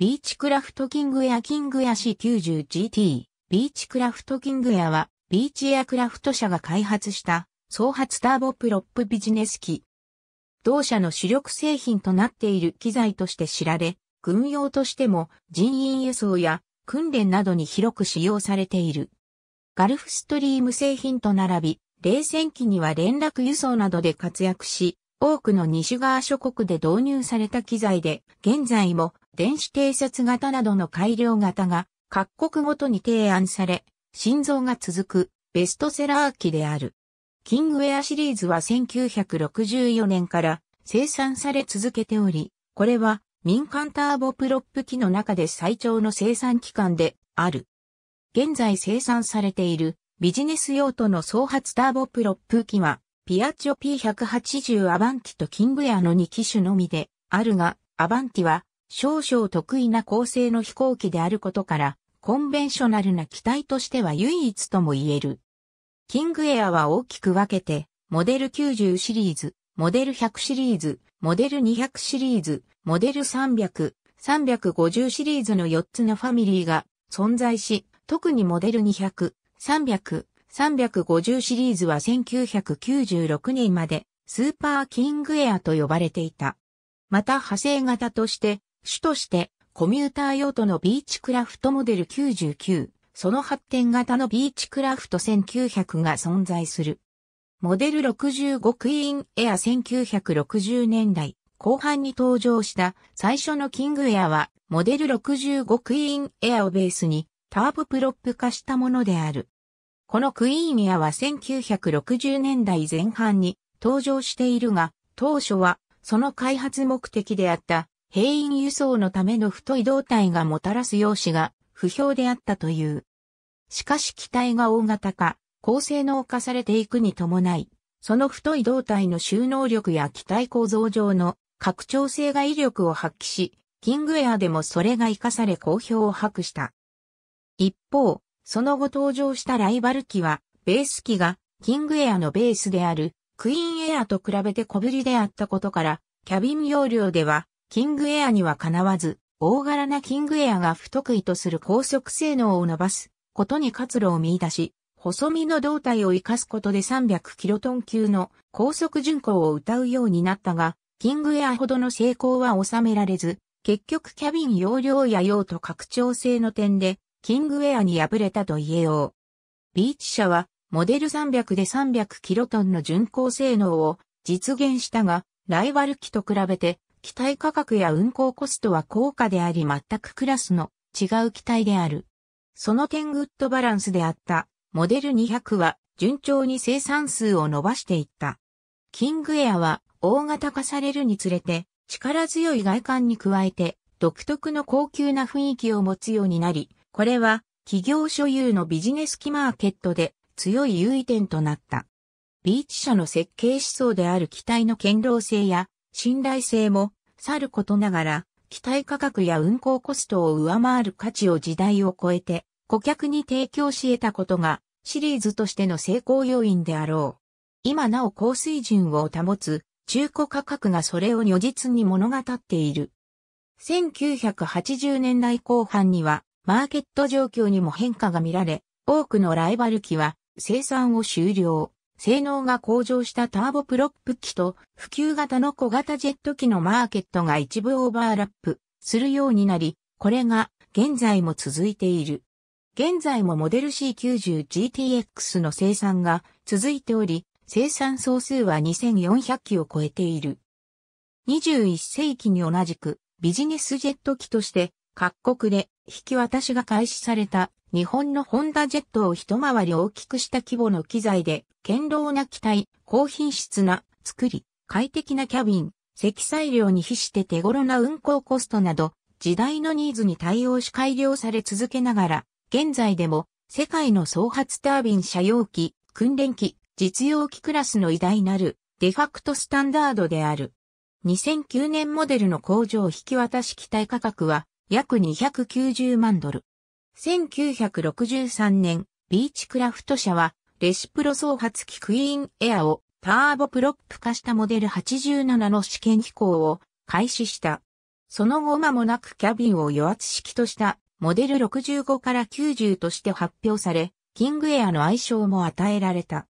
ビーチクラフトキングエアキングエア C90GT。ビーチクラフトキングエアは、ビーチエアクラフト社が開発した、総発ターボプロップビジネス機。同社の主力製品となっている機材として知られ、軍用としても人員輸送や訓練などに広く使用されている。ガルフストリーム製品と並び、冷戦期には連絡輸送などで活躍し、多くの西側諸国で導入された機材で、現在も電子偵察型などの改良型が各国ごとに提案され、心臓が続くベストセラー機である。キングウェアシリーズは1964年から生産され続けており、これは民間ターボプロップ機の中で最長の生産期間である。現在生産されているビジネス用途の総発ターボプロップ機は、ピアッチョ P180 アバンティとキングエアの2機種のみであるが、アバンティは少々得意な構成の飛行機であることから、コンベンショナルな機体としては唯一とも言える。キングエアは大きく分けて、モデル90シリーズ、モデル100シリーズ、モデル200シリーズ、モデル300、350シリーズの4つのファミリーが存在し、特にモデル200、300、350シリーズは1996年までスーパーキングエアと呼ばれていた。また派生型として主として、コミューター用途のビーチクラフトモデル99、その発展型のビーチクラフト1900が存在する。モデル65クイーンエア1960年代後半に登場した最初のキングエアはモデル65クイーンエアをベースにターププロップ化したものである。このクイーンエアは1960年代前半に登場しているが当初はその開発目的であった兵員輸送のための太い胴体がもたらす用紙が不評であったという。しかし機体が大型化、高性能化されていくに伴い、その太い胴体の収納力や機体構造上の拡張性が威力を発揮し、キングエアでもそれが活かされ好評を博した。一方、その後登場したライバル機は、ベース機がキングエアのベースであるクイーンエアと比べて小ぶりであったことから、キャビン容量ではキングエアにはかなわず、大柄なキングエアが不得意とする高速性能を伸ばすことに活路を見出し、細身の胴体を活かすことで300キロトン級の高速巡航を歌うようになったが、キングエアほどの成功は収められず、結局キャビン容量や用途拡張性の点で、キングエアに敗れたと言えよう。ビーチ社は、モデル300で300キロトンの巡航性能を実現したが、ライバル機と比べて機体価格や運航コストは高価であり全くクラスの違う機体である。その点グッドバランスであったモデル200は順調に生産数を伸ばしていった。キングエアは大型化されるにつれて力強い外観に加えて独特の高級な雰囲気を持つようになり、これは企業所有のビジネス機マーケットで強い優位点となった。ビーチ社の設計思想である機体の堅牢性や信頼性も、さることながら、機体価格や運行コストを上回る価値を時代を超えて、顧客に提供し得たことが、シリーズとしての成功要因であろう。今なお高水準を保つ、中古価格がそれを如実に物語っている。1980年代後半には、マーケット状況にも変化が見られ、多くのライバル機は生産を終了。性能が向上したターボプロップ機と普及型の小型ジェット機のマーケットが一部オーバーラップするようになり、これが現在も続いている。現在もモデル C90GTX の生産が続いており、生産総数は2400機を超えている。21世紀に同じくビジネスジェット機として各国で引き渡しが開始された日本のホンダジェットを一回り大きくした規模の機材で、堅牢な機体、高品質な作り、快適なキャビン、積載量に比して手頃な運行コストなど、時代のニーズに対応し改良され続けながら、現在でも世界の総発タービン車用機、訓練機、実用機クラスの偉大なるデファクトスタンダードである。2009年モデルの工場引き渡し機体価格は約290万ドル。1963年、ビーチクラフト社は、レシプロ創発機クイーンエアをターボプロップ化したモデル87の試験飛行を開始した。その後間もなくキャビンを与圧式としたモデル65から90として発表され、キングエアの愛称も与えられた。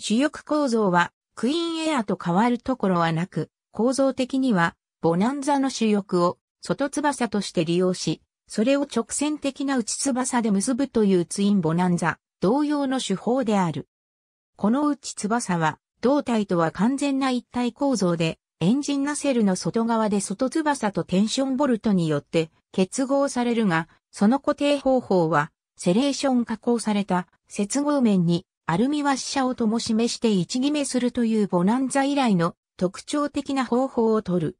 主翼構造はクイーンエアと変わるところはなく、構造的にはボナンザの主翼を外翼として利用し、それを直線的な内翼で結ぶというツインボナンザ、同様の手法である。この内翼は、胴体とは完全な一体構造で、エンジンナセルの外側で外翼とテンションボルトによって結合されるが、その固定方法は、セレーション加工された接合面にアルミワッシャをとも示して位置決めするというボナンザ以来の特徴的な方法を取る。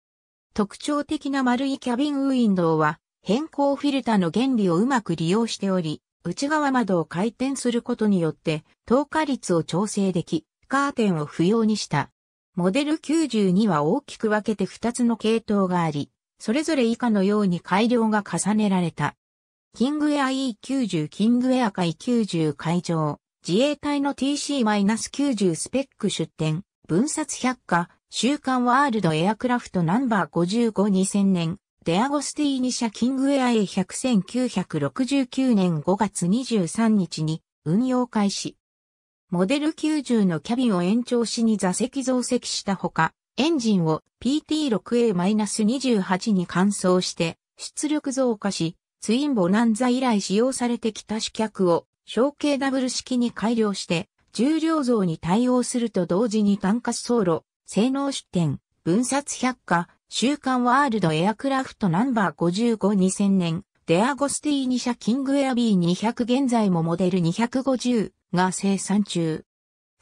特徴的な丸いキャビンウィンドウは変更フィルタの原理をうまく利用しており、内側窓を回転することによって透過率を調整でき、カーテンを不要にした。モデル92は大きく分けて2つの系統があり、それぞれ以下のように改良が重ねられた。キングエア E90 キングエア海90会場、自衛隊の TC-90 スペック出展、分殺百科、週刊ワールドエアクラフトナンバー55 2000年、デアゴスティーニ社キングエア A100 1969年5月23日に運用開始。モデル90のキャビンを延長しに座席増積したほか、エンジンを PT6A-28 に換装して出力増加し、ツインボナンザ以来使用されてきた主脚を小径ダブル式に改良して、重量増に対応すると同時に単滑走路、性能出展、分冊百科、週刊ワールドエアクラフトナンバー55 2000年、デアゴスティーニ社キングエアー2 0 0現在もモデル250が生産中。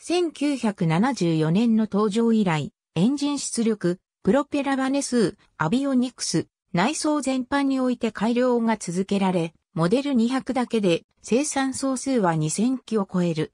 1974年の登場以来、エンジン出力、プロペラバネ数、アビオニクス、内装全般において改良が続けられ、モデル200だけで生産総数は2000機を超える。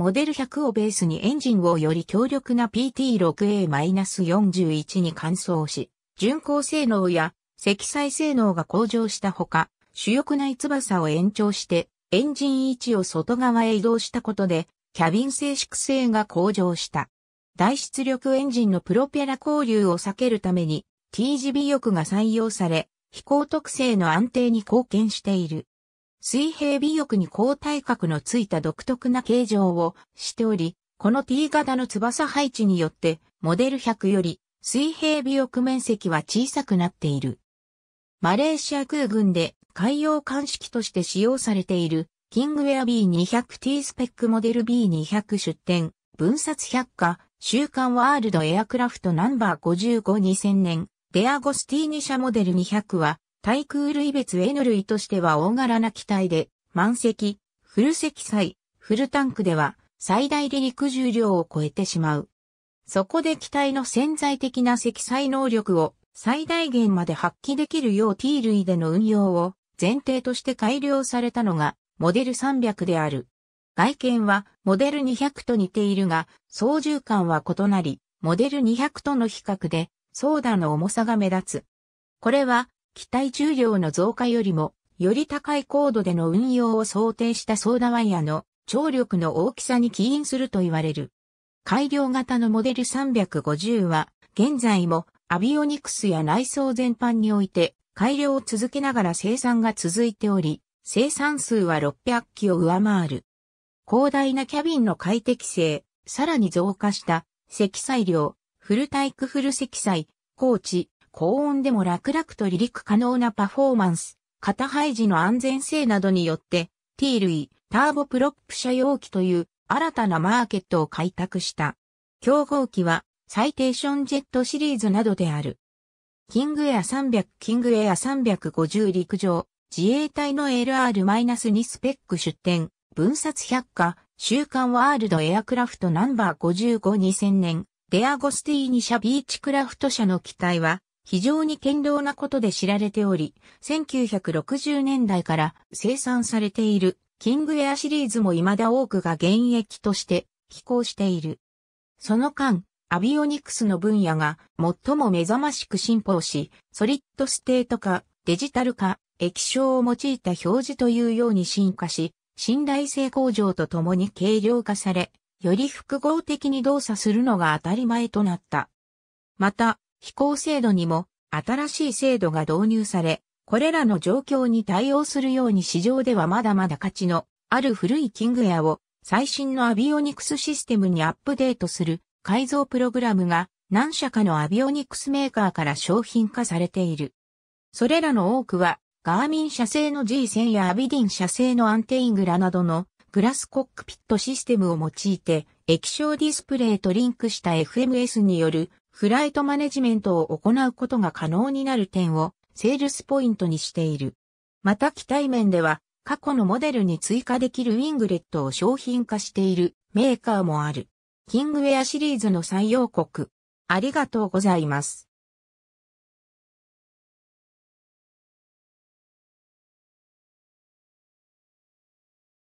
モデル100をベースにエンジンをより強力な PT6A-41 に換装し、巡航性能や積載性能が向上したほか、主翼内翼を延長してエンジン位置を外側へ移動したことで、キャビン静粛性が向上した。大出力エンジンのプロペラ交流を避けるために TGB 翼が採用され、飛行特性の安定に貢献している。水平尾翼に高体角のついた独特な形状をしており、この T 型の翼配置によって、モデル100より水平尾翼面積は小さくなっている。マレーシア空軍で海洋鑑識として使用されている、キングウェア B200T スペックモデル B200 出展、分冊百科、週刊ワールドエアクラフトナンバー55 2000年、デアゴスティーニ社モデル200は、対空類別 N 類としては大柄な機体で、満席、フル積載、フルタンクでは最大離陸重量を超えてしまう。そこで機体の潜在的な積載能力を最大限まで発揮できるよう T 類での運用を前提として改良されたのがモデル300である。外見はモデル200と似ているが、操縦感は異なり、モデル200との比較で、ソーダの重さが目立つ。これは機体重量の増加よりも、より高い高度での運用を想定したソーダワイヤの張力の大きさに起因すると言われる。改良型のモデル350は、現在もアビオニクスや内装全般において改良を続けながら生産が続いており、生産数は600機を上回る。広大なキャビンの快適性、さらに増加した積載量、フルタイクフル積載、高地、高温でも楽々と離陸可能なパフォーマンス、肩配置の安全性などによって、T 類、ターボプロップ車用機という新たなマーケットを開拓した。競合機は、サイテーションジェットシリーズなどである。キングエア300、キングエア350陸上、自衛隊の LR-2 スペック出展、分冊百科、週刊ワールドエアクラフトナンバー55 2000年、デアゴスティーニ社ビーチクラフト社の機体は、非常に堅牢なことで知られており、1960年代から生産されているキングエアシリーズも未だ多くが現役として寄港している。その間、アビオニクスの分野が最も目覚ましく進歩し、ソリッドステート化、デジタル化、液晶を用いた表示というように進化し、信頼性向上とともに軽量化され、より複合的に動作するのが当たり前となった。また、飛行制度にも新しい制度が導入され、これらの状況に対応するように市場ではまだまだ価値のある古いキングエアを最新のアビオニクスシステムにアップデートする改造プログラムが何社かのアビオニクスメーカーから商品化されている。それらの多くはガーミン社製の G1000 やアビディン社製のアンテイングラなどのグラスコックピットシステムを用いて液晶ディスプレイとリンクした FMS によるフライトマネジメントを行うことが可能になる点をセールスポイントにしている。また機体面では過去のモデルに追加できるウィングレットを商品化しているメーカーもある。キングウェアシリーズの採用国。ありがとうございます。